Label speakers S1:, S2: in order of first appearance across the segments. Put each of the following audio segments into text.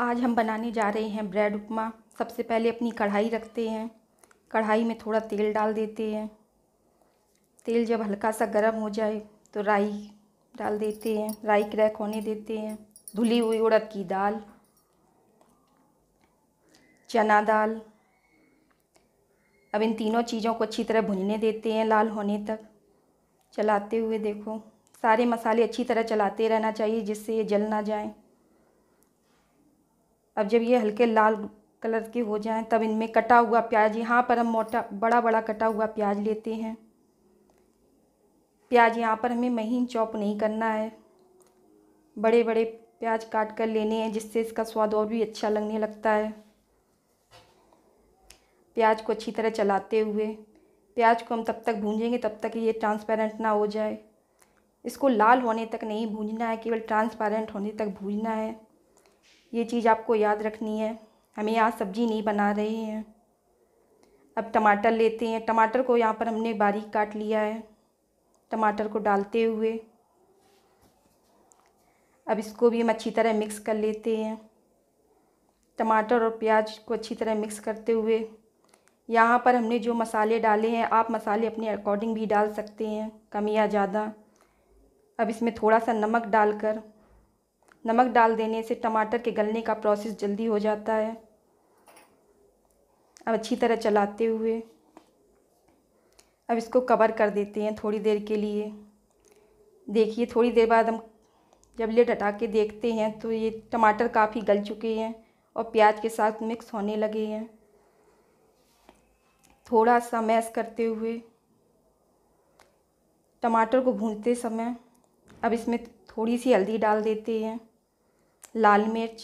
S1: आज हम बनाने जा रहे हैं ब्रेड उपमा सबसे पहले अपनी कढ़ाई रखते हैं कढ़ाई में थोड़ा तेल डाल देते हैं तेल जब हल्का सा गर्म हो जाए तो राई डाल देते हैं राई क्रैक होने देते हैं धुली हुई उड़द की दाल चना दाल अब इन तीनों चीज़ों को अच्छी तरह भुनने देते हैं लाल होने तक चलाते हुए देखो सारे मसाले अच्छी तरह चलाते रहना चाहिए जिससे ये जल ना जाए अब जब ये हल्के लाल कलर के हो जाएं तब इनमें कटा हुआ प्याज यहाँ पर हम मोटा बड़ा बड़ा कटा हुआ प्याज लेते हैं प्याज यहाँ पर हमें महीन चॉप नहीं करना है बड़े बड़े प्याज काट कर लेने हैं जिससे इसका स्वाद और भी अच्छा लगने लगता है प्याज को अच्छी तरह चलाते हुए प्याज को हम तब तक भूंजेंगे तब तक ये ट्रांसपेरेंट ना हो जाए इसको लाल होने तक नहीं भूंजना है केवल ट्रांसपेरेंट होने तक भूंजना है ये चीज़ आपको याद रखनी है हमें यहाँ सब्जी नहीं बना रहे हैं अब टमाटर लेते हैं टमाटर को यहाँ पर हमने बारीक काट लिया है टमाटर को डालते हुए अब इसको भी हम अच्छी तरह मिक्स कर लेते हैं टमाटर और प्याज को अच्छी तरह मिक्स करते हुए यहाँ पर हमने जो मसाले डाले हैं आप मसाले अपने अकॉर्डिंग भी डाल सकते हैं कम या ज़्यादा अब इसमें थोड़ा सा नमक डालकर नमक डाल देने से टमाटर के गलने का प्रोसेस जल्दी हो जाता है अब अच्छी तरह चलाते हुए अब इसको कवर कर देते हैं थोड़ी देर के लिए देखिए थोड़ी देर बाद हम जब लेट हटा के देखते हैं तो ये टमाटर काफ़ी गल चुके हैं और प्याज के साथ मिक्स होने लगे हैं थोड़ा सा मैस करते हुए टमाटर को भूनते समय अब इसमें थोड़ी सी हल्दी डाल देते हैं लाल मिर्च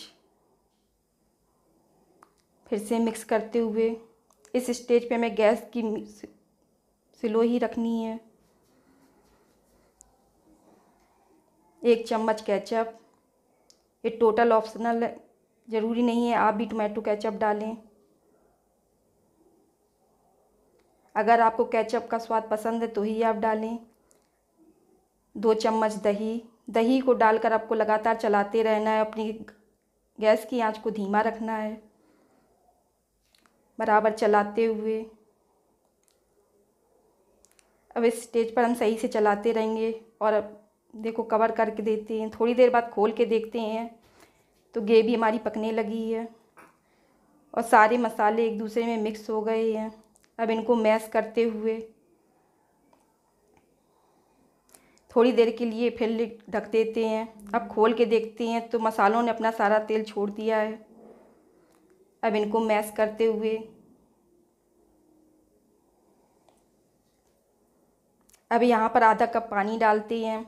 S1: फिर से मिक्स करते हुए इस स्टेज पे हमें गैस की स्लो ही रखनी है एक चम्मच केचप ये टोटल ऑप्शनल ज़रूरी नहीं है आप भी टोमेटो केचप डालें अगर आपको केचप का स्वाद पसंद है तो ही आप डालें दो चम्मच दही दही को डालकर आपको लगातार चलाते रहना है अपनी गैस की आंच को धीमा रखना है बराबर चलाते हुए अब इस स्टेज पर हम सही से चलाते रहेंगे और अब देखो कवर करके देते हैं थोड़ी देर बाद खोल के देखते हैं तो ग्रेवी हमारी पकने लगी है और सारे मसाले एक दूसरे में मिक्स हो गए हैं अब इनको मैश करते हुए थोड़ी देर के लिए फिर ढक देते हैं अब खोल के देखते हैं तो मसालों ने अपना सारा तेल छोड़ दिया है अब इनको मैश करते हुए अब यहाँ पर आधा कप पानी डालते हैं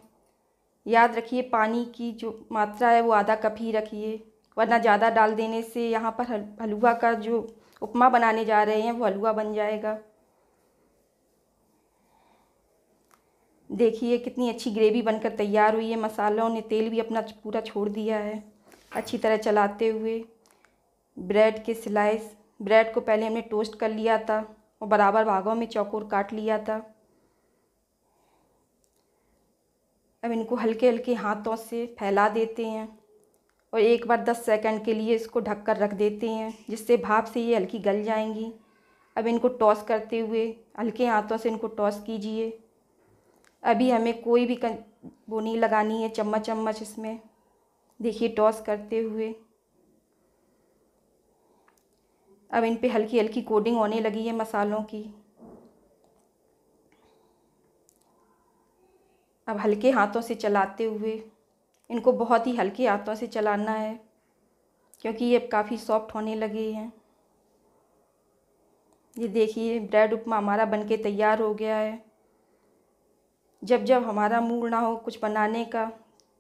S1: याद रखिए पानी की जो मात्रा है वो आधा कप ही रखिए वरना ज़्यादा डाल देने से यहाँ पर हलवा का जो उपमा बनाने जा रहे हैं वो हलवा बन जाएगा देखिए कितनी अच्छी ग्रेवी बनकर तैयार हुई है मसालों ने तेल भी अपना पूरा छोड़ दिया है अच्छी तरह चलाते हुए ब्रेड के स्लाइस ब्रेड को पहले हमने टोस्ट कर लिया था और बराबर भागों में चौकोर काट लिया था अब इनको हल्के हल्के हाथों से फैला देते हैं और एक बार दस सेकंड के लिए इसको ढक कर रख देते हैं जिससे भाप से ये हल्की गल जाएंगी अब इनको टॉस करते हुए हल्के हाथों से इनको टॉस कीजिए अभी हमें कोई भी वो नहीं लगानी है चम्मच चम्मच इसमें देखिए टॉस करते हुए अब इन पे हल्की हल्की कोडिंग होने लगी है मसालों की अब हल्के हाथों से चलाते हुए इनको बहुत ही हल्के हाथों से चलाना है क्योंकि ये अब काफ़ी सॉफ्ट होने लगे हैं ये देखिए ब्रेड उपमा हमारा बनके तैयार हो गया है जब जब हमारा मूड ना हो कुछ बनाने का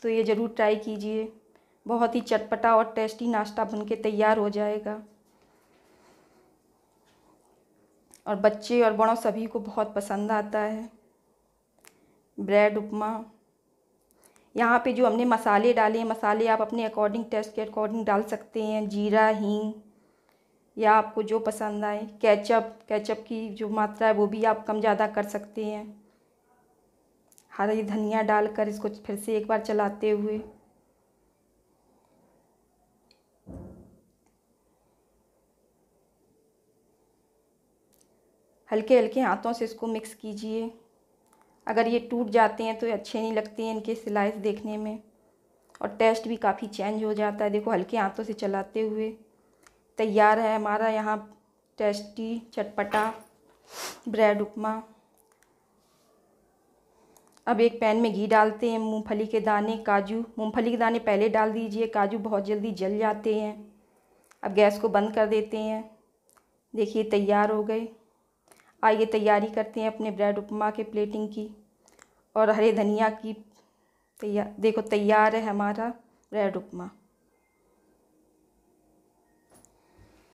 S1: तो ये ज़रूर ट्राई कीजिए बहुत ही चटपटा और टेस्टी नाश्ता बनके तैयार हो जाएगा और बच्चे और बड़ों सभी को बहुत पसंद आता है ब्रेड उपमा यहाँ पे जो हमने मसाले डाले हैं मसाले आप अपने अकॉर्डिंग टेस्ट के अकॉर्डिंग डाल सकते हैं जीरा हींग या आपको जो पसंद आए कैचअप कैचअप की जो मात्रा है वो भी आप कम ज़्यादा कर सकते हैं हरी धनिया डालकर इसको फिर से एक बार चलाते हुए हल्के हल्के हाथों से इसको मिक्स कीजिए अगर ये टूट जाते हैं तो अच्छे नहीं लगते हैं इनके सिलाइस देखने में और टेस्ट भी काफ़ी चेंज हो जाता है देखो हल्के हाथों से चलाते हुए तैयार है हमारा यहाँ टेस्टी चटपटा ब्रेड उपमा अब एक पैन में घी डालते हैं मूंगफली के दाने काजू मूंगफली के दाने पहले डाल दीजिए काजू बहुत जल्दी जल जाते हैं अब गैस को बंद कर देते हैं देखिए तैयार हो गए आइए तैयारी करते हैं अपने ब्रेड उपमा के प्लेटिंग की और हरे धनिया की तैयार देखो तैयार है हमारा ब्रेड उपमा